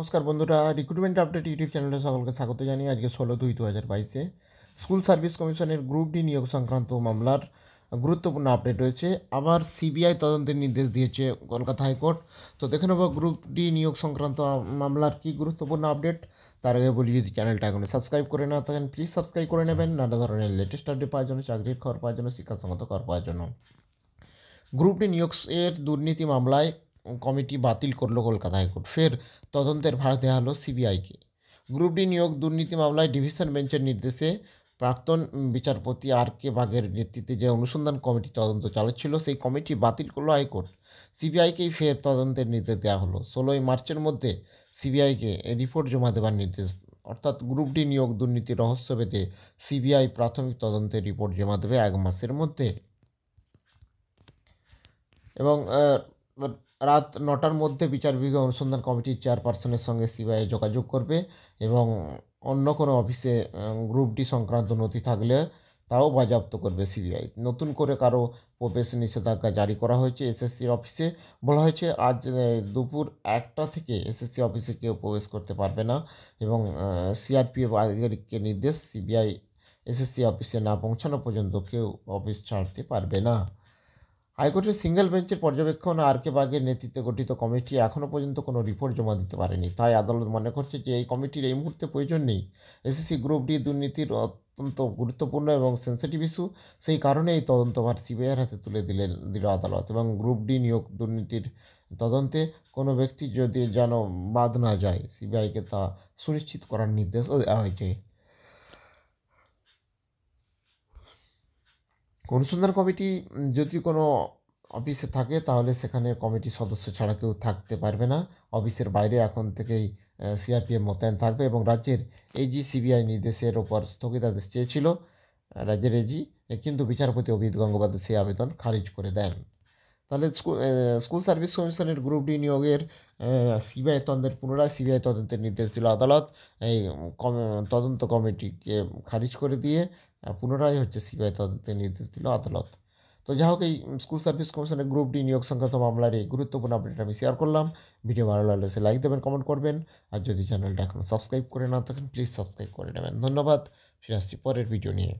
নমস্কার বন্ধুরা recruitment update YouTube চ্যানেলে সকলকে স্বাগত জানিয়ে আজকে ষোলো দুই দু হাজার বাইশে স্কুল সার্ভিস কমিশনের গ্রুপ ডি নিয়োগ সংক্রান্ত মামলার গুরুত্বপূর্ণ আপডেট রয়েছে আবার সিবিআই তদন্তের নির্দেশ দিয়েছে কলকাতা হাইকোর্ট তো দেখে নেব গ্রুপ ডি নিয়োগ সংক্রান্ত মামলার কি গুরুত্বপূর্ণ আপডেট তার আগে বলি যদি চ্যানেলটা এখন সাবস্ক্রাইব করে না থাকেন প্লিজ সাবস্ক্রাইব করে নেবেন নানা ধরনের লেটেস্ট আপডেট পাওয়ার জন্য চাকরির খবর পাওয়ার জন্য শিক্ষাসঙ্গত খবর পাওয়ার জন্য গ্রুপ ডি নিয়োগের দুর্নীতি মামলায় কমিটি বাতিল করল কলকাতা হাইকোর্ট ফের তদন্তের ভার দেওয়া হলো সিবিআইকে গ্রুপ ডি নিয়োগ দুর্নীতি মামলায় ডিভিশন বেঞ্চের নির্দেশে প্রাক্তন বিচারপতি আর কে বাঘের নেতৃত্বে যে অনুসন্ধান কমিটি তদন্ত চালাচ্ছিল সেই কমিটি বাতিল করলো হাইকোর্ট সিবিআইকেই ফের তদন্তের নির্দেশ দেওয়া হলো ষোলোই মার্চের মধ্যে সিবিআইকে রিপোর্ট জমা দেওয়ার নির্দেশ অর্থাৎ গ্রুপ ডি নিয়োগ দুর্নীতি রহস্য পেতে সিবিআই প্রাথমিক তদন্তের রিপোর্ট জমা দেবে এক মাসের মধ্যে এবং রাত নটার মধ্যে বিচার বিভাগীয় অনুসন্ধান কমিটির চেয়ারপারসনের সঙ্গে সিবিআই যোগাযোগ করবে এবং অন্য কোনো অফিসে গ্রুপ ডি সংক্রান্ত নথি থাকলে তাও বাজেয়াপ্ত করবে সিবিআই নতুন করে কারো প্রবেশ নিষেধাজ্ঞা জারি করা হয়েছে এসএসসির অফিসে বলা হয়েছে আজ দুপুর একটা থেকে এসএসসি অফিসে কেউ প্রবেশ করতে পারবে না এবং সিআরপিএফ আধিকারিককে নির্দেশ সিবিআই এসএসসি অফিসে না পৌঁছানো পর্যন্ত কেউ অফিস ছাড়তে পারবে না হাইকোর্টের সিঙ্গেল বেঞ্চের পর্যবেক্ষণ আর কে বাগের নেতৃত্বে গঠিত কমিটি এখনও পর্যন্ত কোনো রিপোর্ট জমা দিতে পারেনি তাই আদালত মনে করছে যে এই কমিটির এই মুহূর্তে প্রয়োজন নেই এসএসসি গ্রুপ ডি দুর্নীতির অত্যন্ত গুরুত্বপূর্ণ এবং সেন্সিটিভ ইস্যু সেই কারণে এই তদন্তভার সিবিআইয়ের হাতে তুলে দিলেন দিল আদালত এবং গ্রুপ ডি নিয়োগ দুর্নীতির তদন্তে কোনো ব্যক্তি যদি যেন বাদ না যায় সিবিআইকে তা সুনিশ্চিত করার নির্দেশও দেওয়া হয়েছে অনুসন্ধান কমিটি যদি কোনো অফিসে থাকে তাহলে সেখানে কমিটির সদস্য ছাড়া কেউ থাকতে পারবে না অফিসের বাইরে এখন থেকেই সিআরপিএফ মোতায়েন থাকবে এবং রাজ্যের এজি সিবিআই নির্দেশের ওপর স্থগিতাদেশ চেয়েছিল রাজ্যের এজি কিন্তু বিচারপতি অভিজিৎ গঙ্গোপাধ্যায় সেই আবেদন খারিজ করে দেন তাহলে স্কুল সার্ভিস কমিশনের গ্রুপ ডি নিয়োগের সিবিআই তদন্তের পুনরায় সিবিআই তদন্তের নির্দেশ দিল আদালত এই তদন্ত কমিটিকে খারিজ করে দিয়ে পুনরায় হচ্ছে সিবিআই তদন্তের নির্দেশ দিল আদালত তো যাই হোক এই স্কুল সার্ভিস কমিশনের গ্রুপ ডি নিয়োগ সংক্রান্ত মামলার এই গুরুত্বপূর্ণ আপডেট আমি শেয়ার করলাম ভিডিও ভালো লাগলে সে লাইক দেবেন কমেন্ট করবেন আর যদি চ্যানেলটা এখন সাবস্ক্রাইব করে না থাকেন প্লিজ সাবস্ক্রাইব করে নেবেন ধন্যবাদ ফিরে আসছি পরের ভিডিও নিয়ে